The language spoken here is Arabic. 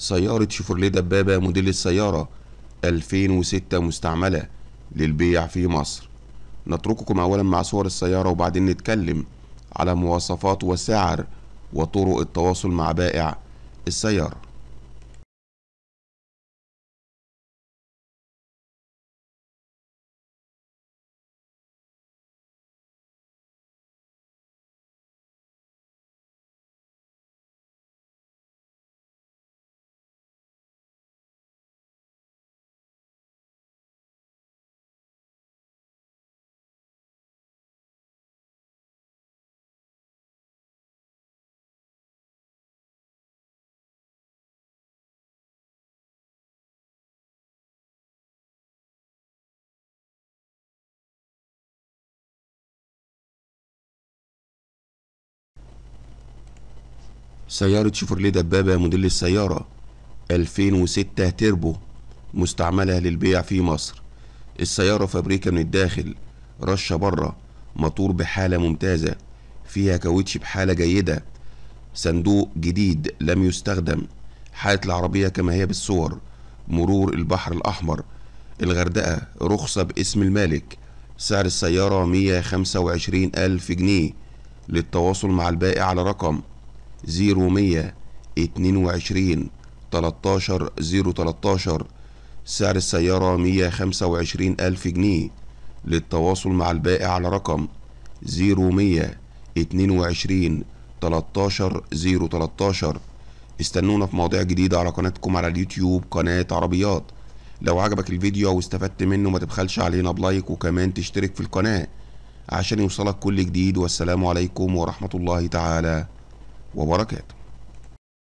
سيارة شيفورليه دبابة موديل السيارة 2006 مستعملة للبيع في مصر نترككم أولا مع صور السيارة وبعدين نتكلم على مواصفات وسعر وطرق التواصل مع بائع السيارة سيارة شيفورليه دبابة موديل السيارة 2006 تيربو مستعملة للبيع في مصر السيارة فابريكا من الداخل رشة بره مطور بحالة ممتازة فيها كاوتش بحالة جيدة صندوق جديد لم يستخدم حالة العربية كما هي بالصور مرور البحر الأحمر الغردقة رخصة باسم المالك سعر السيارة 125 ألف جنيه للتواصل مع البائع على رقم زيرو مية اتنين وعشرين تلاتاشر زيرو تلاتاشر سعر السيارة مية خمسة وعشرين ألف جنيه للتواصل مع البائع على رقم زيرو مية اتنين وعشرين تلاتاشر زيرو تلاتاشر استنونا في مواضيع جديدة على قناتكم على اليوتيوب قناة عربيات لو عجبك الفيديو او استفدت منه ما تبخلش علينا بلايك وكمان تشترك في القناة عشان يوصلك كل جديد والسلام عليكم ورحمة الله تعالى وبركاته